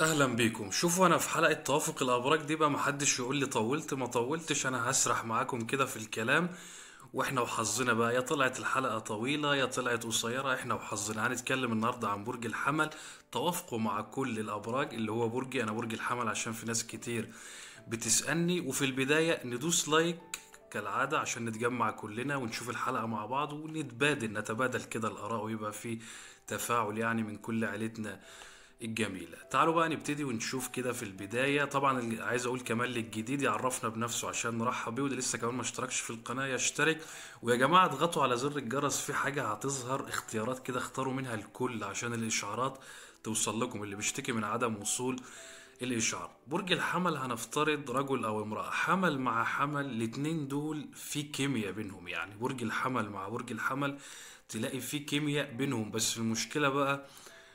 اهلا بيكم شوفوا انا في حلقه توافق الابراج دي بقى محدش يقول لي طولت ما طولتش انا هسرح معاكم كده في الكلام واحنا وحظنا بقى يا طلعت الحلقه طويله يا طلعت قصيره احنا وحظنا هنتكلم النهارده عن برج الحمل توافقه مع كل الابراج اللي هو برجي انا برج الحمل عشان في ناس كتير بتسالني وفي البدايه ندوس لايك كالعادة عشان نتجمع كلنا ونشوف الحلقة مع بعض ونتبادل نتبادل كده الآراء ويبقى في تفاعل يعني من كل عيلتنا الجميلة تعالوا بقى نبتدي ونشوف كده في البداية طبعا عايز اقول كمان للجديد يعرفنا بنفسه عشان نرحب بيه واللي لسه كمان ما اشتركش في القناة يشترك ويا جماعة اضغطوا على زر الجرس في حاجة هتظهر اختيارات كده اختاروا منها الكل عشان الاشعارات توصل لكم اللي بيشتكي من عدم وصول الاشعار برج الحمل هنفترض رجل او امرأة حمل مع حمل الاتنين دول في كيمياء بينهم يعني برج الحمل مع برج الحمل تلاقي في كيمياء بينهم بس المشكلة بقى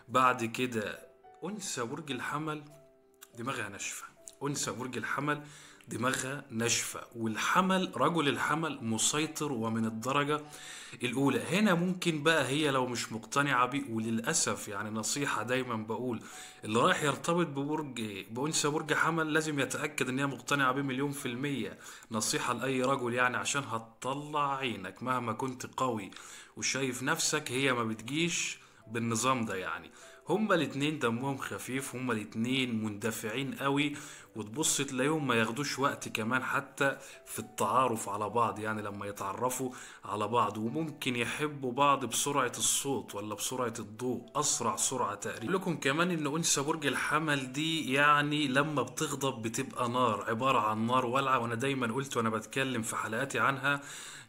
بعد كده انثى برج الحمل دماغها ناشفه انثى برج الحمل دماغها ناشفه والحمل رجل الحمل مسيطر ومن الدرجه الاولى هنا ممكن بقى هي لو مش مقتنعه بيه وللاسف يعني نصيحه دايما بقول اللي رايح يرتبط ببرج بانثى برج حمل لازم يتاكد ان هي مقتنعه بيه مليون في الميه نصيحه لاي رجل يعني عشان هتطلع عينك مهما كنت قوي وشايف نفسك هي ما بتجيش بالنظام ده يعني هما الاتنين دمهم خفيف هما الاتنين مندفعين قوي وتبص تلاقيهم ما ياخدوش وقت كمان حتى في التعارف على بعض يعني لما يتعرفوا على بعض وممكن يحبوا بعض بسرعة الصوت ولا بسرعة الضوء أسرع سرعة تقريبا لكم كمان إن أنثى برج الحمل دي يعني لما بتغضب بتبقى نار عبارة عن نار والعة وأنا دايما قلت وأنا بتكلم في حلقاتي عنها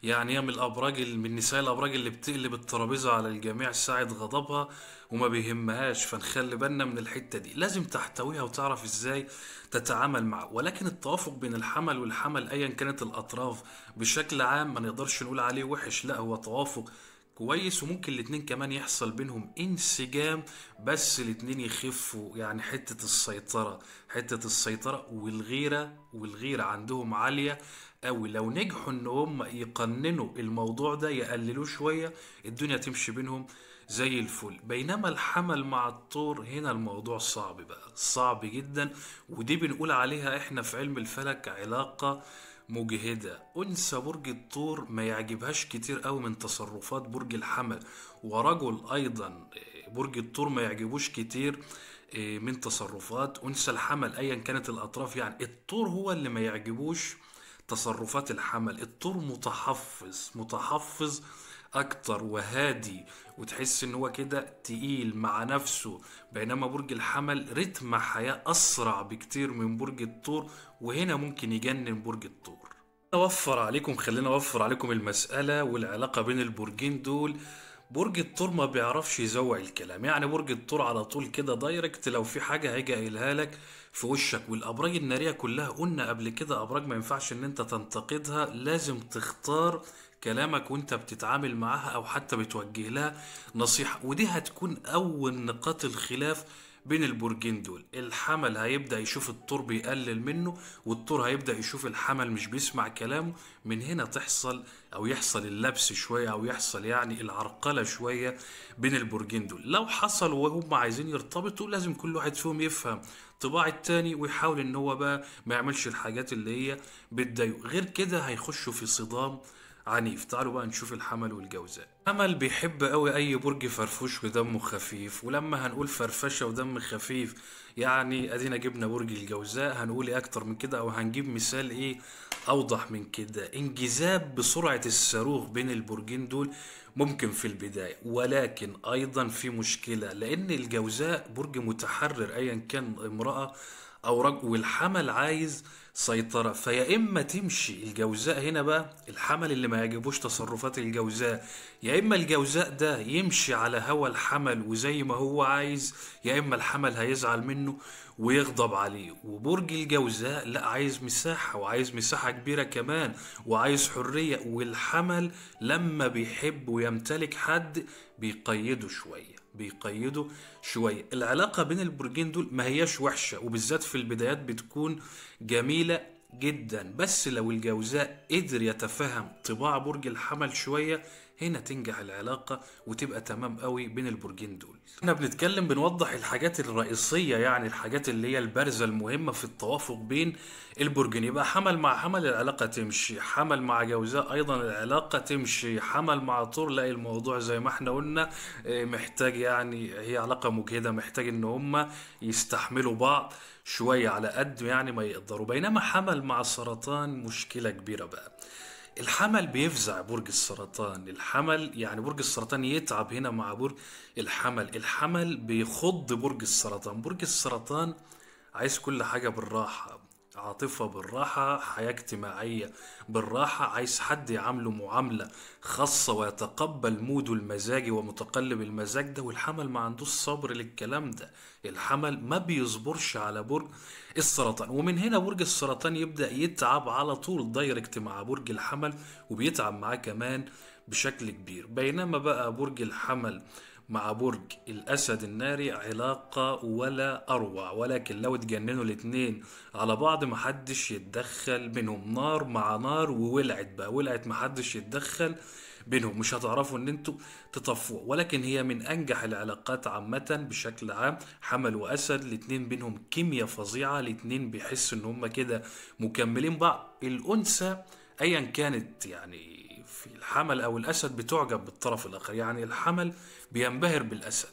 يعني هي من الأبراج من النساء الأبراج اللي بتقلب الترابيزة على الجميع ساعة غضبها وما بيهمهاش فنخلي بالنا من الحته دي لازم تحتويها وتعرف ازاي تتعامل معه ولكن التوافق بين الحمل والحمل ايا كانت الاطراف بشكل عام ما نقدرش نقول عليه وحش لا هو توافق كويس وممكن الاتنين كمان يحصل بينهم انسجام بس الاتنين يخفوا يعني حتة السيطرة حتة السيطرة والغيرة والغيرة عندهم عالية او لو نجحوا ان هم يقننوا الموضوع ده يقللوه شوية الدنيا تمشي بينهم زي الفل بينما الحمل مع الطور هنا الموضوع صعب بقى صعب جدا ودي بنقول عليها احنا في علم الفلك علاقة مجهدة أنثى برج الطور ما يعجبهاش كتير قوي من تصرفات برج الحمل ورجل أيضا آه، برج الطور ما يعجبوش كتير آه، من تصرفات أنثى الحمل أيا كانت الأطراف يعني الطور هو اللي ما يعجبوش تصرفات الحمل الطور متحفظ متحفظ اكتر وهادي وتحس ان هو كده تقيل مع نفسه بينما برج الحمل رتم حياه اسرع بكتير من برج الثور وهنا ممكن يجنن برج الثور اوفر عليكم خلينا اوفر عليكم المساله والعلاقه بين البرجين دول برج الثور ما بيعرفش يزوع الكلام يعني برج الثور على طول كده دايركت لو في حاجه هيجي قايلها لك في وشك والابراج الناريه كلها قلنا قبل كده ابراج ما ينفعش ان انت تنتقدها لازم تختار كلامك وانت بتتعامل معاها او حتى بتوجه لها نصيحه ودي هتكون اول نقاط الخلاف بين البرجين دول الحمل هيبدا يشوف الطور بيقلل منه والطور هيبدا يشوف الحمل مش بيسمع كلامه من هنا تحصل او يحصل اللبس شويه او يحصل يعني العرقله شويه بين البرجين دول لو حصل وهم عايزين يرتبطوا لازم كل واحد فيهم يفهم طباع التاني ويحاول ان هو بقى ما يعملش الحاجات اللي هي بتضايقه غير كده هيخشوا في صدام عنيف تعالوا بقى نشوف الحمل والجوزاء حمل بيحب قوي اي برج فرفوش ودمه خفيف ولما هنقول فرفشه ودم خفيف يعني ادينا جبنا برج الجوزاء هنقول ايه اكتر من كده او هنجيب مثال ايه اوضح من كده انجذاب بسرعه الصاروخ بين البرجين دول ممكن في البدايه ولكن ايضا في مشكله لان الجوزاء برج متحرر ايا كان امراه او رج... والحمل عايز سيطرة فيا إما تمشي الجوزاء هنا بقى الحمل اللي ما يعجبوش تصرفات الجوزاء يا إما الجوزاء ده يمشي على هوى الحمل وزي ما هو عايز يا إما الحمل هيزعل منه ويغضب عليه وبرج الجوزاء لا عايز مساحة وعايز مساحة كبيرة كمان وعايز حرية والحمل لما بيحب ويمتلك حد بيقيده شوية بيقيده شويه العلاقه بين البرجين دول ما هياش وحشه وبالذات في البدايات بتكون جميله جدا بس لو الجوزاء قدر يتفهم طباع برج الحمل شويه هنا تنجح العلاقة وتبقى تمام قوي بين البرجين دول احنا بنتكلم بنوضح الحاجات الرئيسية يعني الحاجات اللي هي البارزة المهمة في التوافق بين البرجين يبقى حمل مع حمل العلاقة تمشي حمل مع جوزاء ايضا العلاقة تمشي حمل مع طور لا الموضوع زي ما احنا قلنا آه، محتاج يعني هي علاقة مجهدة محتاج ان هم يستحملوا بعض شوية على قد يعني ما يقدروا بينما حمل مع السرطان مشكلة كبيرة بقى الحمل بيفزع برج السرطان الحمل يعني برج السرطان يتعب هنا مع برج الحمل الحمل بيخض برج السرطان برج السرطان عايز كل حاجة بالراحة عاطفة بالراحة حياة اجتماعية بالراحة عايز حد يعامله معاملة خاصة ويتقبل موده المزاجي ومتقلب المزاج ده والحمل ما عندوش صبر للكلام ده الحمل ما بيصبرش على برج السرطان ومن هنا برج السرطان يبدأ يتعب على طول دايركت مع برج الحمل وبيتعب معاه كمان بشكل كبير بينما بقى برج الحمل مع برج الأسد الناري علاقة ولا أروع ولكن لو اتجننوا الاتنين على بعض محدش يتدخل بينهم نار مع نار وولعت بقى ولعت محدش يتدخل بينهم مش هتعرفوا ان انتوا تطفوها ولكن هي من انجح العلاقات عامة بشكل عام حمل واسد الاتنين بينهم كيمياء فظيعة الاتنين بيحسوا ان هما كده مكملين بعض الانثى ايا كانت يعني الحمل أو الأسد بتعجب بالطرف الآخر يعني الحمل بينبهر بالأسد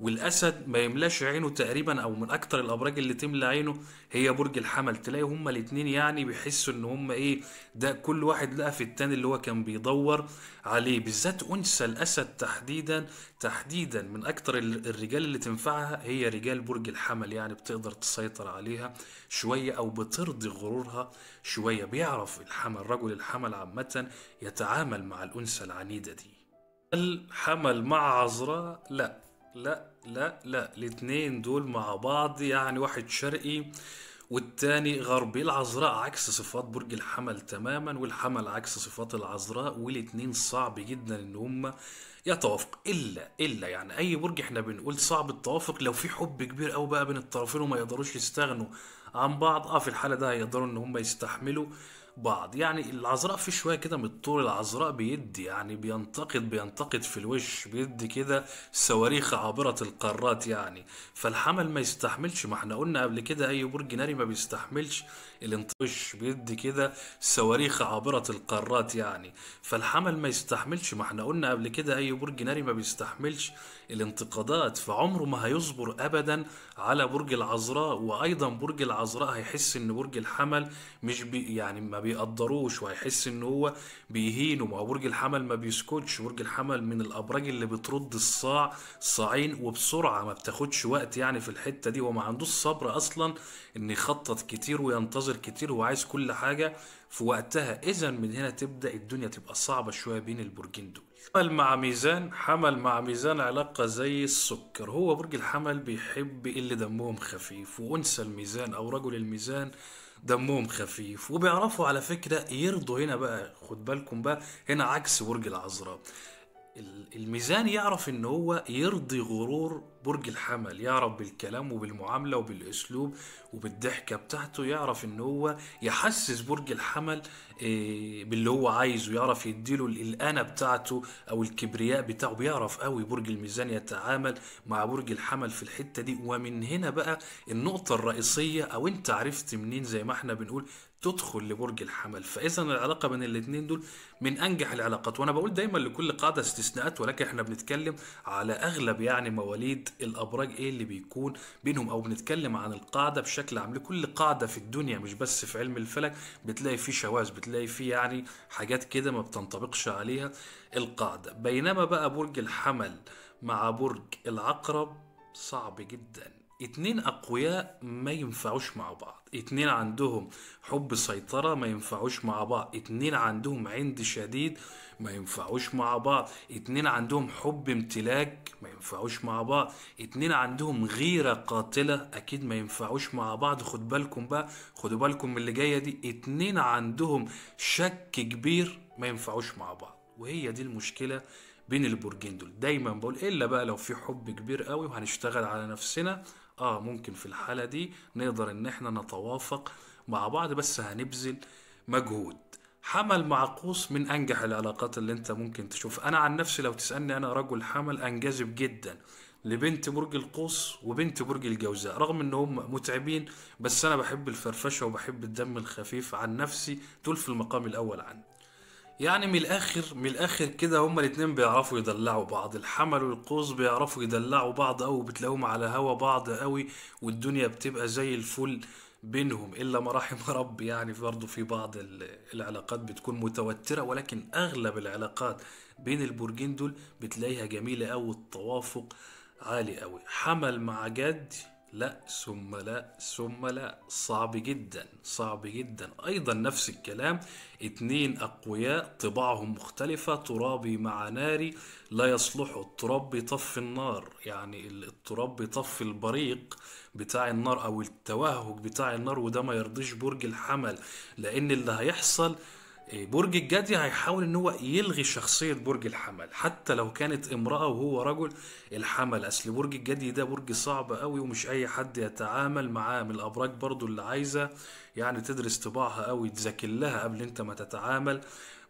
والاسد ما يملاش عينه تقريبا او من اكتر الابراج اللي تملى عينه هي برج الحمل تلاقي هما الاتنين يعني بيحسوا ان هما ايه ده كل واحد لقى في التاني اللي هو كان بيدور عليه بالذات انثى الاسد تحديدا تحديدا من اكتر الرجال اللي تنفعها هي رجال برج الحمل يعني بتقدر تسيطر عليها شويه او بترضي غرورها شويه بيعرف الحمل رجل الحمل عامه يتعامل مع الانثى العنيده دي هل حمل مع عذراء لا لا لا لا الاثنين دول مع بعض يعني واحد شرقي والتاني غربي العذراء عكس صفات برج الحمل تماما والحمل عكس صفات العذراء والاتنين صعب جدا ان هما يتوافق الا الا يعني اي برج احنا بنقول صعب التوافق لو في حب كبير قوي بقى بين الطرفين وما يقدروش يستغنوا عن بعض اه في الحاله ده هيقدروا ان هم يستحملوا بعض يعني العذراء في شويه كده من الطور العذراء بيدي يعني بينتقد بينتقد في الوش بيدي كده صواريخ عابره القارات يعني فالحمل ما يستحملش ما احنا قلنا قبل كده اي برج ناري ما بيستحملش الانطش بيدي كده صواريخ عابره القارات يعني فالحمل ما يستحملش ما احنا قلنا قبل كده اي برج ناري ما بيستحملش الانتقادات فعمره ما هيصبر ابدا على برج العذراء وايضا برج العذراء هيحس ان برج الحمل مش بي يعني ما بيقدروش وهيحس ان هو بيهينه ما هو برج الحمل ما بيسكتش برج الحمل من الابراج اللي بترد الصاع صاعين وبسرعه ما بتاخدش وقت يعني في الحته دي وما عندوش صبر اصلا ان يخطط كتير وينتظر كتير وعايز كل حاجه في وقتها اذا من هنا تبدا الدنيا تبقى صعبه شويه بين البرجين دول حمل مع ميزان حمل مع ميزان علاقه زي السكر هو برج الحمل بيحب اللي دمهم خفيف وانثى الميزان او رجل الميزان دمهم خفيف وبيعرفوا على فكرة يرضوا هنا بقى خد بالكم بقى هنا عكس برج العذراء الميزان يعرف ان هو يرضي غرور برج الحمل يعرف بالكلام وبالمعاملة وبالأسلوب وبالضحكة بتاعته يعرف إن هو يحسس برج الحمل آه، باللي هو عايزه يعرف يديله الأنا بتاعته أو الكبرياء بتاعه بيعرف قوي برج الميزان يتعامل مع برج الحمل في الحتة دي ومن هنا بقى النقطة الرئيسية أو أنت عرفت منين زي ما احنا بنقول تدخل لبرج الحمل فاذا العلاقه بين الاثنين دول من انجح العلاقات وانا بقول دايما لكل قاعده استثناءات ولكن احنا بنتكلم على اغلب يعني مواليد الابراج ايه اللي بيكون بينهم او بنتكلم عن القاعده بشكل عام لكل قاعده في الدنيا مش بس في علم الفلك بتلاقي فيه شواذ بتلاقي فيه يعني حاجات كده ما بتنطبقش عليها القاعده بينما بقى برج الحمل مع برج العقرب صعب جدا اتنين اقوياء ما ينفعوش مع بعض اتنين عندهم حب سيطرة ما ينفعوش مع بعض اتنين عندهم عند شديد ما ينفعوش مع بعض اتنين عندهم حب امتلاك ما ينفعوش مع بعض اتنين عندهم غيرة قاتلة اكيد ما ينفعوش مع بعض خد بالكم بقى خدوا بالكم من اللي جاية دي اتنين عندهم شك كبير ما ينفعوش مع بعض وهي دي المشكلة بين البرجين دول دايما بقول الا بقى لو في حب كبير قوي وهنشتغل على نفسنا اه ممكن في الحالة دي نقدر ان احنا نتوافق مع بعض بس هنبذل مجهود حمل معقوس من انجح العلاقات اللي انت ممكن تشوف انا عن نفسي لو تسالني انا رجل حمل انجذب جدا لبنت برج القوس وبنت برج الجوزاء رغم ان متعبين بس انا بحب الفرفشه وبحب الدم الخفيف عن نفسي دول في المقام الاول عندي يعني من الاخر من الاخر كده هما الاتنين بيعرفوا يدلعوا بعض الحمل والقوس بيعرفوا يدلعوا بعض قوي بتلاقوهم على هوا بعض قوي والدنيا بتبقى زي الفل بينهم الا ما رحم ربي يعني برضه في بعض العلاقات بتكون متوتره ولكن اغلب العلاقات بين البرجين دول بتلاقيها جميله قوي التوافق عالي قوي حمل مع جدي لا ثم لا ثم لا صعب جدا صعب جدا ايضا نفس الكلام اتنين اقوياء طباعهم مختلفة ترابي مع ناري لا يصلح التراب بيطفي النار يعني التراب بيطفي البريق بتاع النار او التوهج بتاع النار وده ما يرضيش برج الحمل لان اللي هيحصل إيه، برج الجدي هيحاول ان هو يلغي شخصيه برج الحمل حتى لو كانت امراه وهو رجل الحمل اصل برج الجدي ده برج صعب قوي ومش اي حد يتعامل معاه من الابراج برضو اللي عايزه يعني تدرس طباعها قوي تذاكر لها قبل انت ما تتعامل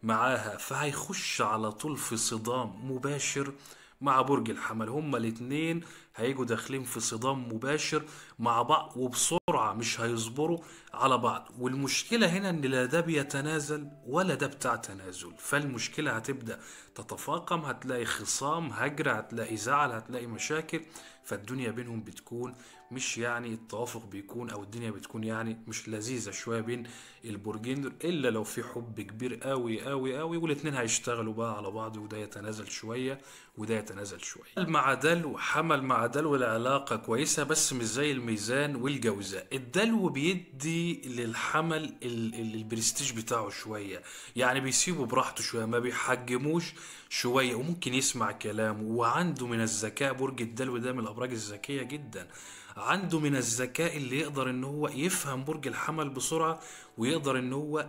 معاها فهيخش على طول في صدام مباشر مع برج الحمل هما الاثنين هيجوا داخلين في صدام مباشر مع بعض وبسرعه مش هيصبروا على بعض والمشكله هنا ان لا ده بيتنازل ولا ده بتاع تنازل فالمشكله هتبدا تتفاقم هتلاقي خصام هجر هتلاقي زعل هتلاقي مشاكل فالدنيا بينهم بتكون مش يعني التوافق بيكون او الدنيا بتكون يعني مش لذيذه شويه بين البرجين دول الا لو في حب كبير قوي قوي قوي والاثنين هيشتغلوا بقى على بعض وده يتنازل شويه وده يتنازل شويه مع دلو حمل مع دلو العلاقه كويسه بس مش زي الميزان والجوزاء الدلو بيدي للحمل البرستيج بتاعه شويه يعني بيسيبه براحته شويه ما بيحجموش شويه وممكن يسمع كلامه وعنده من الذكاء برج الدلو ده من الابراج الذكيه جدا عنده من الذكاء اللي يقدر ان هو يفهم برج الحمل بسرعه ويقدر ان هو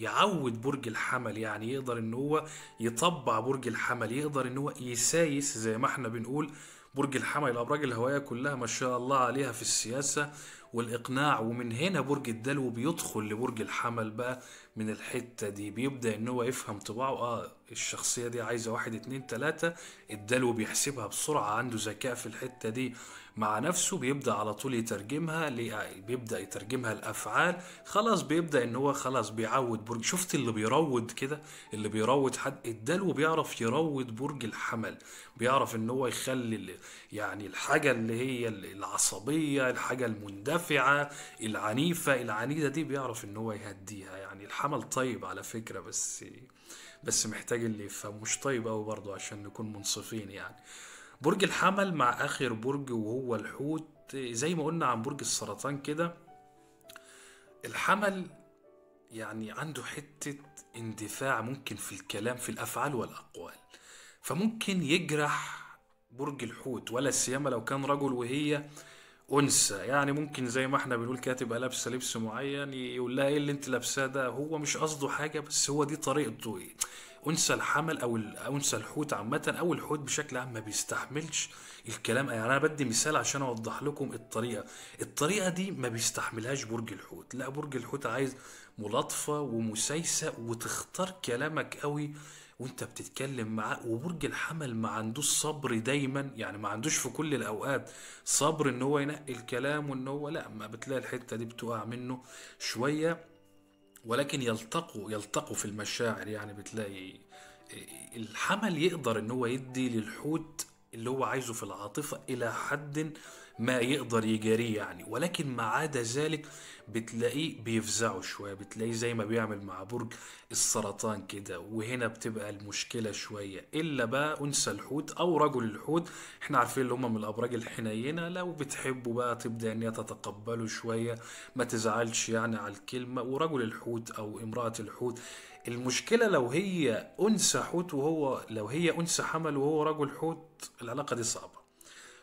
يعود برج الحمل يعني يقدر ان هو يطبع برج الحمل يقدر ان هو يسايس زي ما احنا بنقول برج الحمل الابراج الهوائيه كلها ما شاء الله عليها في السياسه والاقناع ومن هنا برج الدلو بيدخل لبرج الحمل بقى من الحته دي بيبدا ان هو يفهم طباعه اه الشخصيه دي عايزه واحد اتنين تلاته الدلو بيحسبها بسرعه عنده ذكاء في الحته دي مع نفسه بيبدا على طول يترجمها بيبدا يترجمها لافعال خلاص بيبدا ان هو خلاص بيعود برج شفت اللي بيروض كده اللي بيروض حد الدلو بيعرف يروض برج الحمل بيعرف ان هو يخلي يعني الحاجه اللي هي العصبيه الحاجه المندفعه الشافعه العنيفه العنيده دي بيعرف ان هو يهديها يعني الحمل طيب على فكره بس بس محتاج اللي يفهم مش طيب قوي برضه عشان نكون منصفين يعني برج الحمل مع اخر برج وهو الحوت زي ما قلنا عن برج السرطان كده الحمل يعني عنده حته اندفاع ممكن في الكلام في الافعال والاقوال فممكن يجرح برج الحوت ولا سيما لو كان رجل وهي انثى يعني ممكن زي ما احنا بنقول كده تبقى لابسه لبس معين يقول لها ايه اللي انت لابساه ده هو مش قصده حاجه بس هو دي طريقته ايه انثى الحمل او انثى الحوت عامه او الحوت بشكل عام ما بيستحملش الكلام يعني انا بدي مثال عشان اوضح لكم الطريقه الطريقه دي ما بيستحملهاش برج الحوت لا برج الحوت عايز ملاطفه ومسايسه وتختار كلامك قوي وانت بتتكلم معاه وبرج الحمل ما عندوش صبر دايما يعني ما عندوش في كل الاوقات صبر ان هو ينقي الكلام وان هو لا ما بتلاقي الحته دي بتقع منه شويه ولكن يلتقوا يلتقوا في المشاعر يعني بتلاقي الحمل يقدر ان هو يدي للحوت اللي هو عايزه في العاطفه الى حد ما يقدر يجاريه يعني ولكن ما عدا ذلك بتلاقيه بيفزعه شويه بتلاقيه زي ما بيعمل مع برج السرطان كده وهنا بتبقى المشكله شويه الا بقى انثى الحوت او رجل الحوت احنا عارفين اللي هم من الابراج الحنينه لو بتحبوا بقى تبدا ان هي تتقبله شويه ما تزعلش يعني على الكلمه ورجل الحوت او امراه الحوت المشكلة لو هي أنثى حوت وهو لو هي أنثى حمل وهو رجل حوت العلاقة دي صعبة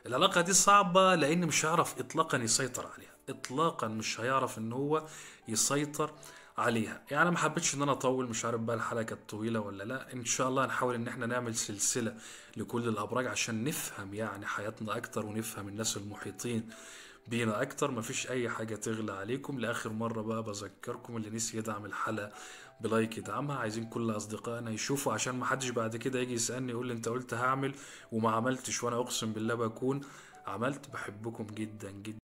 العلاقة دي صعبة لأن مش هيعرف إطلاقا يسيطر عليها إطلاقا مش هيعرف إن هو يسيطر عليها يعني انا ما حبيتش ان انا اطول مش عارف بقى الحلقه كانت طويله ولا لا ان شاء الله هنحاول ان احنا نعمل سلسله لكل الابراج عشان نفهم يعني حياتنا اكتر ونفهم الناس المحيطين بينا اكتر مفيش اي حاجه تغلى عليكم لاخر مره بقى بذكركم اللي نسي يدعم الحلقه بلايك يدعمها عايزين كل اصدقائنا يشوفوا عشان ما حدش بعد كده يجي يسالني يقول لي انت قلت هعمل وما عملتش وانا اقسم بالله بكون عملت بحبكم جدا جدا